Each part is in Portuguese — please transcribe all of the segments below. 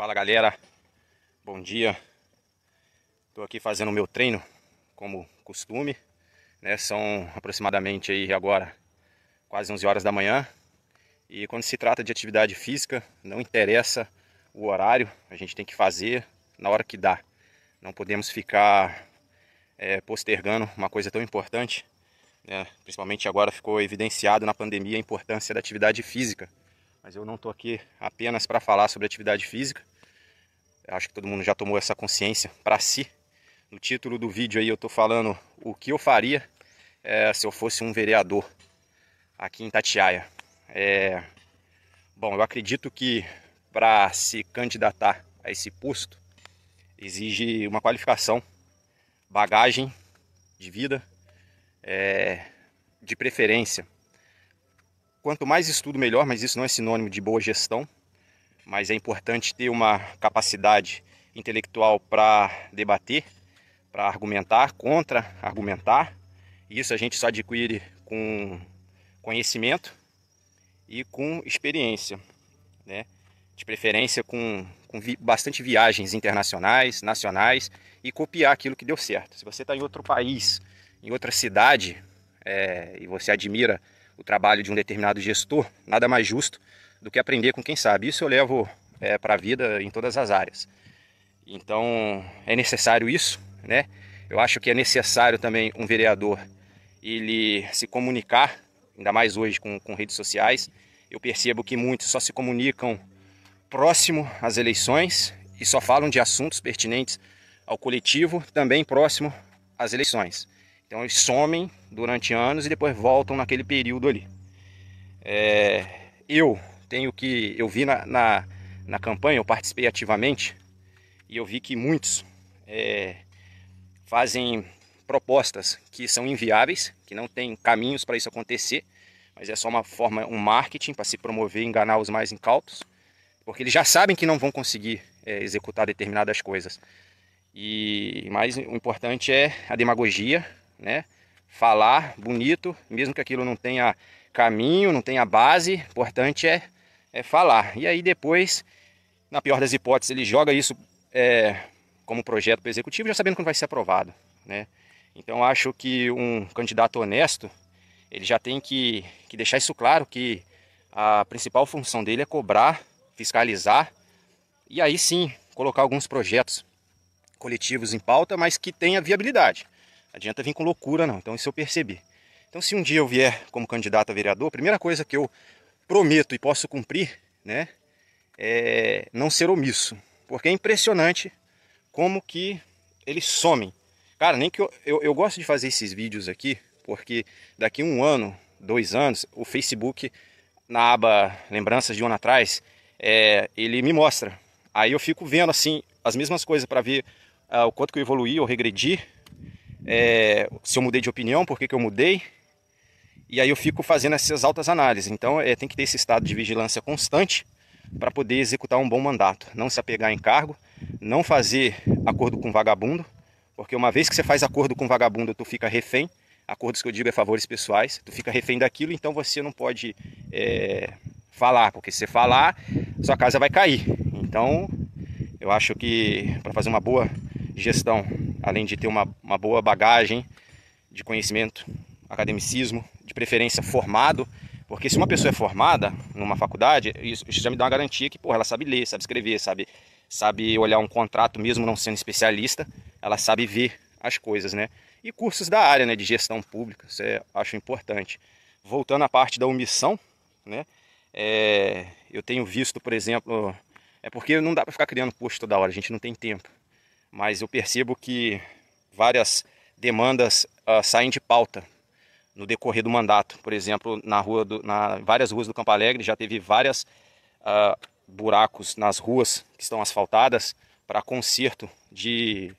Fala galera, bom dia. Estou aqui fazendo o meu treino, como costume. Né? São aproximadamente aí agora quase 11 horas da manhã. E quando se trata de atividade física, não interessa o horário, a gente tem que fazer na hora que dá. Não podemos ficar é, postergando uma coisa tão importante. Né? Principalmente agora ficou evidenciado na pandemia a importância da atividade física. Mas eu não estou aqui apenas para falar sobre atividade física, Acho que todo mundo já tomou essa consciência para si. No título do vídeo aí eu estou falando o que eu faria é, se eu fosse um vereador aqui em Tatiaia. É, bom, eu acredito que para se candidatar a esse posto exige uma qualificação, bagagem de vida, é, de preferência. Quanto mais estudo, melhor, mas isso não é sinônimo de boa gestão mas é importante ter uma capacidade intelectual para debater, para argumentar, contra-argumentar. Isso a gente só adquire com conhecimento e com experiência, né? de preferência com, com vi bastante viagens internacionais, nacionais e copiar aquilo que deu certo. Se você está em outro país, em outra cidade é, e você admira o trabalho de um determinado gestor, nada mais justo do que aprender com quem sabe. Isso eu levo é, para a vida em todas as áreas. Então é necessário isso, né? Eu acho que é necessário também um vereador ele se comunicar, ainda mais hoje com, com redes sociais. Eu percebo que muitos só se comunicam próximo às eleições e só falam de assuntos pertinentes ao coletivo, também próximo às eleições. Então eles somem durante anos e depois voltam naquele período ali. É, eu tenho que. Eu vi na, na, na campanha, eu participei ativamente, e eu vi que muitos é, fazem propostas que são inviáveis, que não tem caminhos para isso acontecer, mas é só uma forma, um marketing para se promover e enganar os mais incautos, porque eles já sabem que não vão conseguir é, executar determinadas coisas. E mais o importante é a demagogia, né? Falar bonito, mesmo que aquilo não tenha caminho, não tenha base, o importante é é, falar. E aí depois, na pior das hipóteses, ele joga isso é, como projeto para o executivo, já sabendo que vai ser aprovado. Né? Então acho que um candidato honesto, ele já tem que, que deixar isso claro, que a principal função dele é cobrar, fiscalizar, e aí sim colocar alguns projetos coletivos em pauta, mas que tenha viabilidade. Não adianta vir com loucura não, então isso eu percebi. Então se um dia eu vier como candidato a vereador, a primeira coisa que eu prometo e posso cumprir, né? É, não ser omisso. Porque é impressionante como que eles somem. Cara, nem que eu, eu, eu gosto de fazer esses vídeos aqui, porque daqui um ano, dois anos, o Facebook, na aba Lembranças de um ano atrás, é, ele me mostra. Aí eu fico vendo assim as mesmas coisas para ver ah, o quanto que eu evolui ou regredi, é, se eu mudei de opinião, por que, que eu mudei, e aí eu fico fazendo essas altas análises. Então é, tem que ter esse estado de vigilância constante para poder executar um bom mandato. Não se apegar em cargo, não fazer acordo com vagabundo, porque uma vez que você faz acordo com vagabundo, tu fica refém. Acordos que eu digo é favores pessoais, tu fica refém daquilo, então você não pode é, falar, porque se você falar, sua casa vai cair. Então eu acho que para fazer uma boa gestão, além de ter uma, uma boa bagagem de conhecimento, academicismo, preferência formado, porque se uma pessoa é formada numa faculdade, isso, já me dá uma garantia que, porra, ela sabe ler, sabe escrever, sabe, sabe olhar um contrato mesmo não sendo especialista, ela sabe ver as coisas, né? E cursos da área, né, de gestão pública, isso eu é, acho importante. Voltando à parte da omissão, né? É, eu tenho visto, por exemplo, é porque não dá para ficar criando posto toda hora, a gente não tem tempo. Mas eu percebo que várias demandas uh, saem de pauta no decorrer do mandato. Por exemplo, na rua do, na várias ruas do Campo Alegre já teve várias uh, buracos nas ruas que estão asfaltadas para conserto de,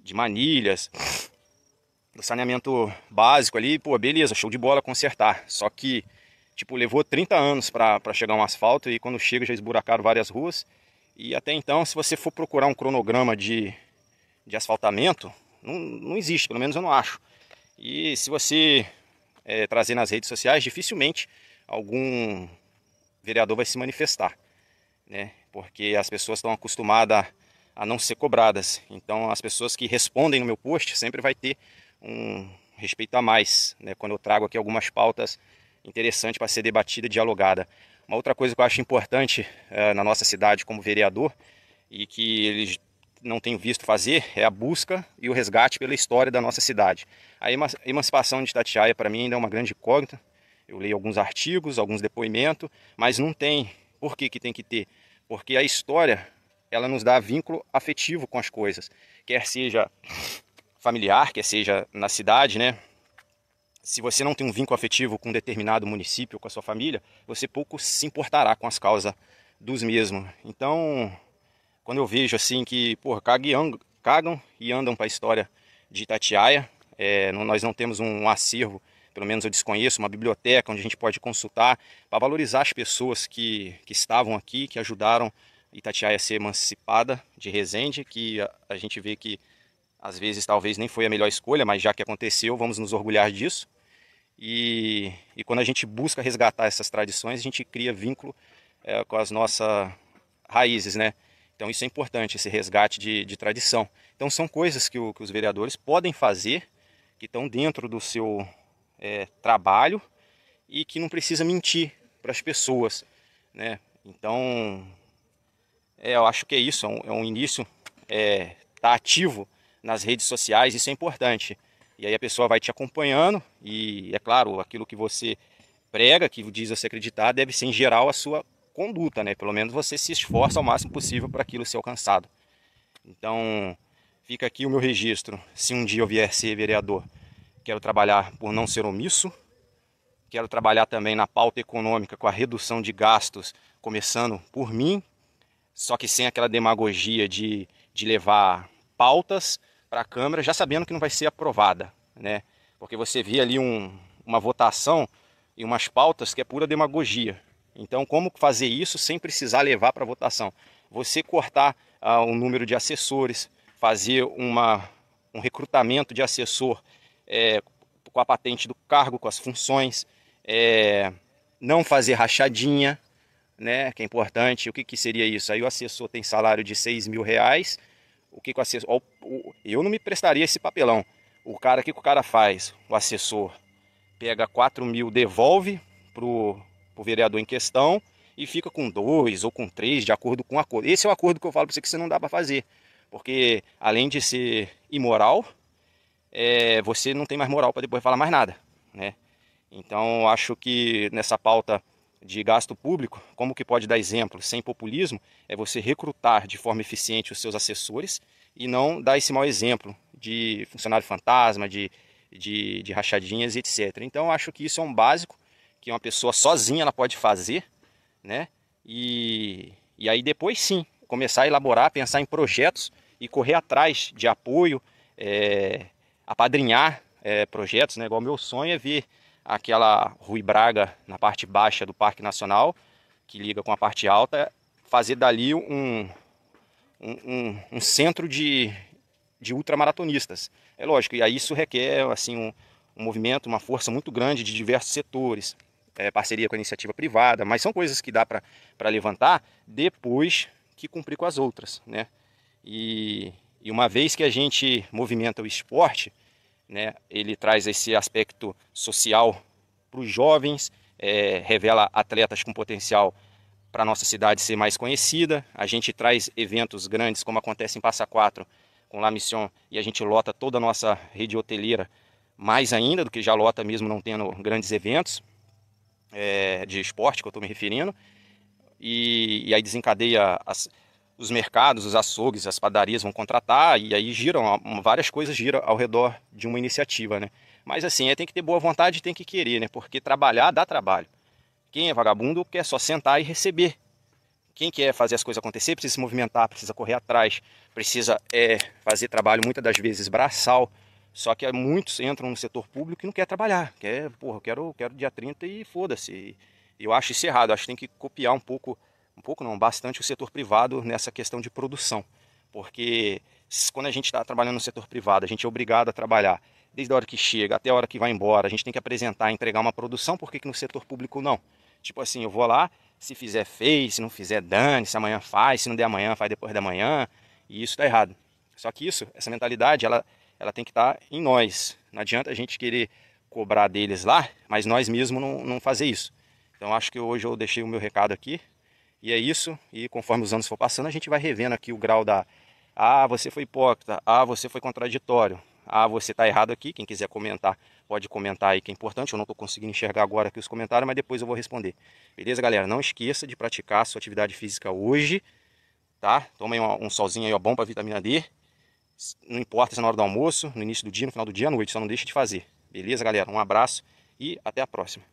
de manilhas, do saneamento básico ali, pô, beleza, show de bola consertar. Só que, tipo, levou 30 anos para chegar um asfalto e quando chega já esburacaram várias ruas. E até então, se você for procurar um cronograma de, de asfaltamento, não, não existe, pelo menos eu não acho. E se você é, trazer nas redes sociais, dificilmente algum vereador vai se manifestar, né? Porque as pessoas estão acostumadas a não ser cobradas. Então, as pessoas que respondem no meu post sempre vai ter um respeito a mais, né? Quando eu trago aqui algumas pautas interessantes para ser debatida e dialogada. Uma outra coisa que eu acho importante é, na nossa cidade como vereador e que eles não tenho visto fazer é a busca e o resgate pela história da nossa cidade. A emancipação de Itatiaia para mim ainda é uma grande incógnita. Eu leio alguns artigos, alguns depoimentos, mas não tem. Por que, que tem que ter? Porque a história ela nos dá vínculo afetivo com as coisas, quer seja familiar, quer seja na cidade, né? Se você não tem um vínculo afetivo com um determinado município, com a sua família, você pouco se importará com as causas dos mesmos. Então, quando eu vejo assim que, porra, cagam, cagam e andam para a história de Itatiaia, é, nós não temos um acervo, pelo menos eu desconheço, uma biblioteca onde a gente pode consultar para valorizar as pessoas que, que estavam aqui, que ajudaram Itatiaia a ser emancipada de Resende, que a, a gente vê que às vezes talvez nem foi a melhor escolha, mas já que aconteceu, vamos nos orgulhar disso. E, e quando a gente busca resgatar essas tradições, a gente cria vínculo é, com as nossas raízes, né? Então isso é importante, esse resgate de, de tradição. Então são coisas que, o, que, os vereadores podem fazer, que estão dentro do seu é, trabalho e que não precisa mentir para as pessoas. Né? Então é, eu acho que é isso, é um, é um início, está é, ativo nas redes sociais, isso é importante. E aí a pessoa vai te acompanhando e, é claro, aquilo que você prega, que diz você acreditar, deve ser em geral a sua conduta, né? Pelo menos você se esforça ao máximo possível para aquilo ser alcançado. Então, fica aqui o meu registro. Se um dia eu vier ser vereador, quero trabalhar por não ser omisso. Quero trabalhar também na pauta econômica com a redução de gastos, começando por mim, só que sem aquela demagogia de, de levar pautas para a Câmara, já sabendo que não vai ser aprovada, né? Porque você vê ali um, uma votação e umas pautas que é pura demagogia. Então, como fazer isso sem precisar levar para votação? Você cortar ah, o número de assessores, fazer uma, um recrutamento de assessor é, com a patente do cargo, com as funções, é, não fazer rachadinha, né, que é importante. O que, que seria isso? Aí o assessor tem salário de 6 mil reais. O que, que o assessor. eu não me prestaria esse papelão. O cara, o que, que o cara faz? O assessor pega 4 mil, devolve para para o vereador em questão e fica com dois ou com três, de acordo com o acordo. Esse é o acordo que eu falo para você que você não dá para fazer, porque além de ser imoral, é, você não tem mais moral para depois falar mais nada, né? Então acho que nessa pauta de gasto público, como que pode dar exemplo sem populismo, é você recrutar de forma eficiente os seus assessores e não dar esse mau exemplo de funcionário fantasma, de, de, de rachadinhas, etc. Então acho que isso é um básico que uma pessoa sozinha ela pode fazer, né? E, e aí depois sim, começar a elaborar, pensar em projetos e correr atrás de apoio, é, apadrinhar é, projetos, né? Igual meu sonho é ver aquela Rui Braga na parte baixa do Parque Nacional, que liga com a parte alta, fazer dali um, um, um, um centro de, de ultramaratonistas. É lógico, e aí isso requer assim, um, um movimento, uma força muito grande de diversos setores, é, parceria com a iniciativa privada, mas são coisas que dá para levantar depois que cumprir com as outras, né? E, e uma vez que a gente movimenta o esporte, né, ele traz esse aspecto social para os jovens, é, revela atletas com potencial para nossa cidade ser mais conhecida. A gente traz eventos grandes, como acontece em Passa Quatro com La Mission, e a gente lota toda a nossa rede hoteleira mais ainda do que já lota mesmo não tendo grandes eventos é, de esporte que eu estou me referindo, e, e aí desencadeia as, os mercados, os açougues, as padarias vão contratar, e aí giram, várias coisas giram ao redor de uma iniciativa, né? Mas assim, é, tem que ter boa vontade e tem que querer, né? Porque trabalhar dá trabalho. Quem é vagabundo quer só sentar e receber. Quem quer fazer as coisas acontecer precisa se movimentar, precisa correr atrás, precisa é, fazer trabalho muitas das vezes braçal, só que muitos entram no setor público e não quer trabalhar. Quer, porra, eu quero, quero dia 30 e foda-se. Eu acho isso errado. Acho que tem que copiar um pouco, um pouco não, bastante o setor privado nessa questão de produção. Porque quando a gente está trabalhando no setor privado, a gente é obrigado a trabalhar desde a hora que chega até a hora que vai embora. A gente tem que apresentar, entregar uma produção. Por que, que no setor público não? Tipo assim, eu vou lá, se fizer fez, se não fizer dane, se amanhã faz, se não der amanhã, faz depois da manhã. E isso está errado. Só que isso, essa mentalidade, ela ela tem que estar tá em nós. Não adianta a gente querer cobrar deles lá, mas nós mesmos não, não fazer isso. Então acho que hoje eu deixei o meu recado aqui. E é isso. E conforme os anos for passando, a gente vai revendo aqui o grau da. Ah, você foi hipócrita. Ah, você foi contraditório. Ah, você está errado aqui. Quem quiser comentar, pode comentar aí que é importante. Eu não estou conseguindo enxergar agora aqui os comentários, mas depois eu vou responder. Beleza, galera? Não esqueça de praticar a sua atividade física hoje, tá? Tomem um solzinho aí, ó, bom para vitamina D. Não importa se é na hora do almoço, no início do dia, no final do dia, à noite, só não deixe de fazer. Beleza, galera? Um abraço e até a próxima.